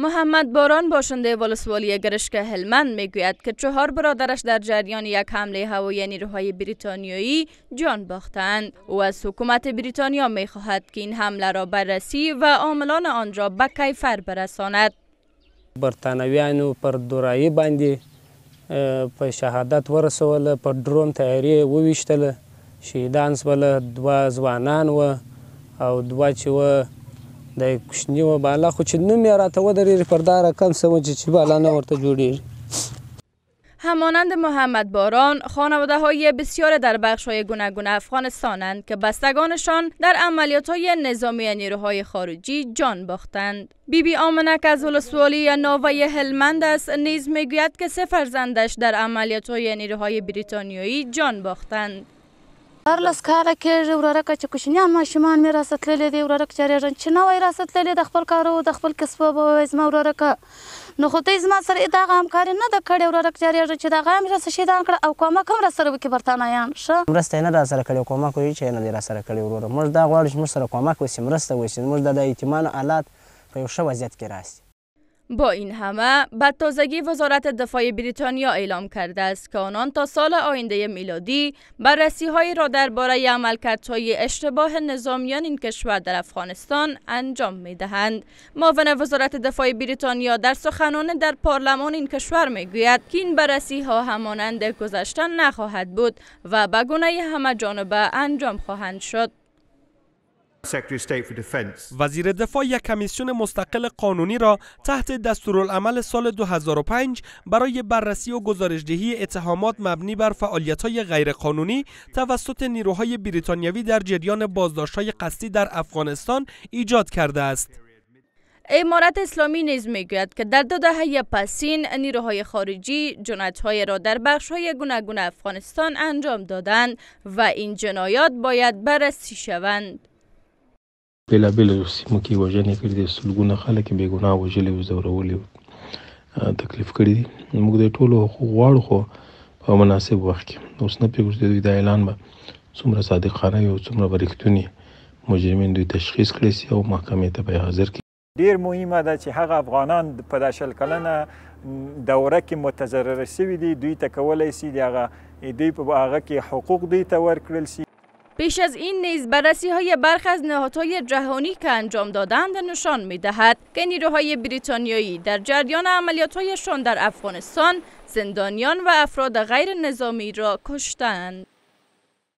محمد باران باشنده ولسوالی گرشک هلمند میگوید که چهار برادرش در جریان یک حمله هوایی نیروهای بریتانیایی جان باختند او از حکومت بریتانیا میخواهد که این حمله را بررسی و عاملان آن را به کیفر برساند برتانویانو پر دورایی باندې په شهادت ورسوله پر درون تیاری وویشتله شهیدان سوله دوه ځوانان و او دوه چې د کوشنی و بالا خو چې نوم راته پر دا چې بالا نه ورته همانند محمد باران خانواده های بسیار در بخش های گوناگون افغانستانند که بستگانشان در عملیات های نظامی نیروهای خارجی جان باختند. بیبی بی آمنک از ولسوالی ناوه هلمند است نیز میگوید که سه فرزندش در عملیات های نیروهای بریتانیایی جان باختند. څوارلس کاله کېږي ورورکه چې کوچنیان ماشومان مې راسه تللي دي ورورک چارېږم چې نه وای راسه تللي د خپل کارو د خپل کسبه به وای زما ورورکه نو خو ته زما سره دغه همکاري نه ده کړې ورورک چارېږم چې دغه هم راسه شیدان کړه او کومک هم راسره وکړي برتانیان ښه مرسته یې نه راسره کړې کومک یې چې نه دی راسره کړې وروره موږ دا غواړو چې موږ سره کومک وشي مرسته وشي موږ د اعتماد حالات په یو ښه وضعیت کې راسي با این همه به تازگی وزارت دفاع بریتانیا اعلام کرده است که آنان تا سال آینده میلادی بررسی هایی را درباره عملکردهای اشتباه نظامیان این کشور در افغانستان انجام می دهند. معاون وزارت دفاع بریتانیا در سخنان در پارلمان این کشور می گوید که این بررسی ها همانند گذشتن نخواهد بود و به گونه همه جانبه انجام خواهند شد. وزیر دفاع یک کمیسیون مستقل قانونی را تحت دستورالعمل سال 2005 برای بررسی و گزارشدهی اتهامات مبنی بر فعالیت‌های غیرقانونی توسط نیروهای بریتانیوی در جریان بازداشت‌های قصدی در افغانستان ایجاد کرده است. امارت اسلامی نیز میگوید که در دو دهه پسین نیروهای خارجی جنایت‌های را در بخش‌های گوناگون افغانستان انجام دادند و این جنایات باید بررسی شوند. بېلابېلو سیمو کې یې وژنې کړي دي سلګونه خلک یې بې ګناه وژلي او ځورولي تکلیف کړي دي موږ د ټولو حقوق غواړو خو په مناسب وخت کې اوس نه پرېږدو چې د دوی دا اعلان به څومره صادقانه وي او څومره به رښتونې مجرمین دوی تشخیص کړی سي او محکمې ته به حاضر کړي ډیر مهمه ده چې هغه افغانان په دا شل کلنه دوره کې متضرره سوي دي دوی ته کولی سي د هغه دوی په هغه کې حقوق دوی ته ورکړل سي پیش از این نیز بررسی های برخ از نهادهای جهانی که انجام دادند نشان می دهد که نیروهای بریتانیایی در جریان عملیاتهایشان در افغانستان زندانیان و افراد غیر نظامی را کشتند.